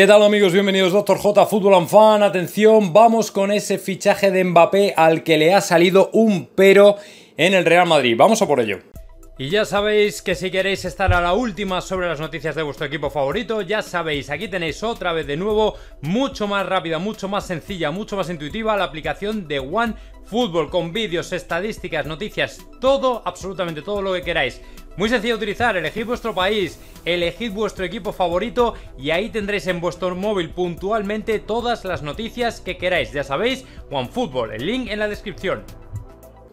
¿Qué tal amigos? Bienvenidos Doctor J Fútbol and Fan. Atención, vamos con ese fichaje de Mbappé al que le ha salido un pero en el Real Madrid. Vamos a por ello. Y ya sabéis que si queréis estar a la última sobre las noticias de vuestro equipo favorito, ya sabéis, aquí tenéis otra vez de nuevo, mucho más rápida, mucho más sencilla, mucho más intuitiva, la aplicación de One Fútbol con vídeos, estadísticas, noticias, todo, absolutamente todo lo que queráis. Muy sencillo de utilizar, elegid vuestro país, elegid vuestro equipo favorito y ahí tendréis en vuestro móvil puntualmente todas las noticias que queráis. Ya sabéis, OneFootball, el link en la descripción.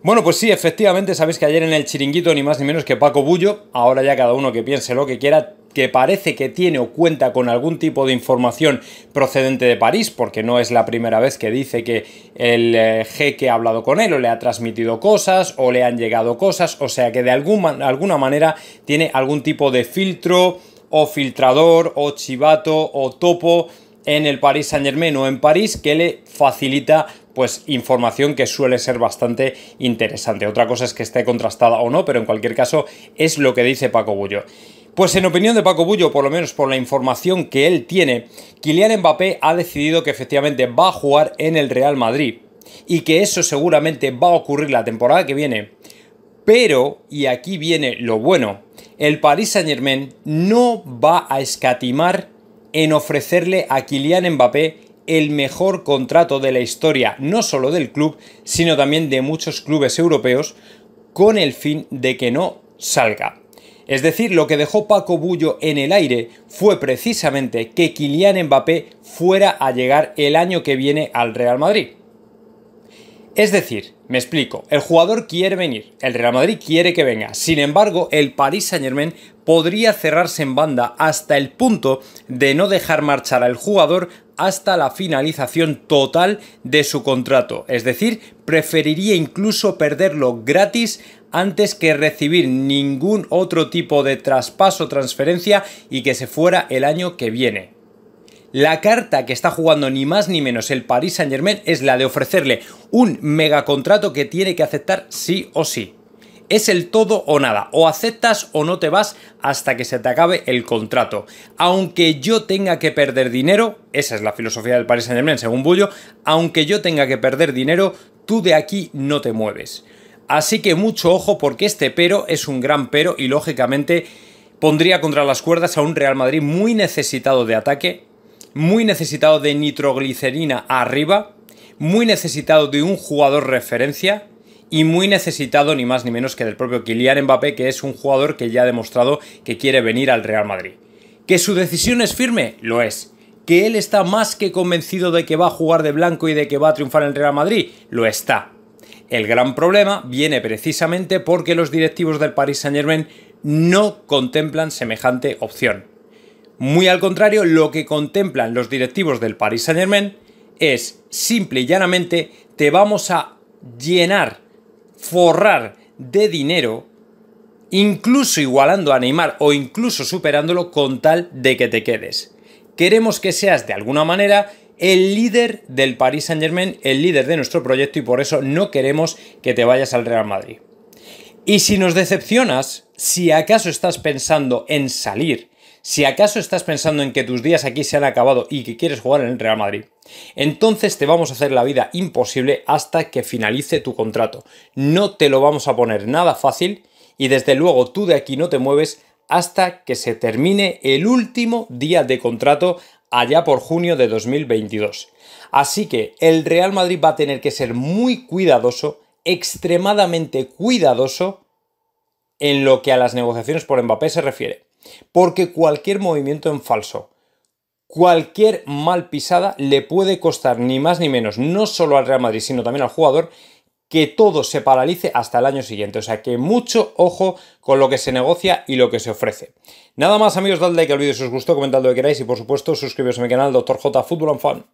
Bueno, pues sí, efectivamente, sabéis que ayer en el chiringuito, ni más ni menos que Paco Bullo, ahora ya cada uno que piense lo que quiera, que parece que tiene o cuenta con algún tipo de información procedente de París, porque no es la primera vez que dice que el eh, jeque ha hablado con él o le ha transmitido cosas o le han llegado cosas, o sea que de alguna manera tiene algún tipo de filtro o filtrador o chivato o topo en el París Saint Germain o en París que le facilita pues información que suele ser bastante interesante. Otra cosa es que esté contrastada o no, pero en cualquier caso es lo que dice Paco Bullo. Pues en opinión de Paco Bullo, por lo menos por la información que él tiene, Kylian Mbappé ha decidido que efectivamente va a jugar en el Real Madrid y que eso seguramente va a ocurrir la temporada que viene. Pero, y aquí viene lo bueno, el Paris Saint Germain no va a escatimar en ofrecerle a Kylian Mbappé el mejor contrato de la historia, no solo del club, sino también de muchos clubes europeos, con el fin de que no salga. Es decir, lo que dejó Paco Bullo en el aire fue precisamente que Kylian Mbappé fuera a llegar el año que viene al Real Madrid. Es decir, me explico, el jugador quiere venir, el Real Madrid quiere que venga, sin embargo, el Paris Saint Germain podría cerrarse en banda hasta el punto de no dejar marchar al jugador hasta la finalización total de su contrato. Es decir, preferiría incluso perderlo gratis antes que recibir ningún otro tipo de traspaso o transferencia y que se fuera el año que viene. La carta que está jugando ni más ni menos el Paris Saint Germain es la de ofrecerle un megacontrato que tiene que aceptar sí o sí. Es el todo o nada. O aceptas o no te vas hasta que se te acabe el contrato. Aunque yo tenga que perder dinero, esa es la filosofía del Paris Saint-Germain según Bullo, aunque yo tenga que perder dinero, tú de aquí no te mueves. Así que mucho ojo porque este pero es un gran pero y lógicamente pondría contra las cuerdas a un Real Madrid muy necesitado de ataque, muy necesitado de nitroglicerina arriba, muy necesitado de un jugador referencia y muy necesitado ni más ni menos que del propio Kylian Mbappé, que es un jugador que ya ha demostrado que quiere venir al Real Madrid. ¿Que su decisión es firme? Lo es. ¿Que él está más que convencido de que va a jugar de blanco y de que va a triunfar en el Real Madrid? Lo está. El gran problema viene precisamente porque los directivos del Paris Saint-Germain no contemplan semejante opción. Muy al contrario, lo que contemplan los directivos del Paris Saint-Germain es simple y llanamente te vamos a llenar forrar de dinero, incluso igualando a Neymar o incluso superándolo con tal de que te quedes. Queremos que seas de alguna manera el líder del Paris Saint Germain, el líder de nuestro proyecto y por eso no queremos que te vayas al Real Madrid. Y si nos decepcionas, si acaso estás pensando en salir, si acaso estás pensando en que tus días aquí se han acabado y que quieres jugar en el Real Madrid, entonces te vamos a hacer la vida imposible hasta que finalice tu contrato. No te lo vamos a poner nada fácil y desde luego tú de aquí no te mueves hasta que se termine el último día de contrato allá por junio de 2022. Así que el Real Madrid va a tener que ser muy cuidadoso, extremadamente cuidadoso en lo que a las negociaciones por Mbappé se refiere porque cualquier movimiento en falso, cualquier mal pisada le puede costar ni más ni menos, no solo al Real Madrid, sino también al jugador, que todo se paralice hasta el año siguiente. O sea que mucho ojo con lo que se negocia y lo que se ofrece. Nada más amigos, dadle like al vídeo si os gustó, comentad lo que queráis y por supuesto suscribiros a mi canal Dr. J Fútbol Fan.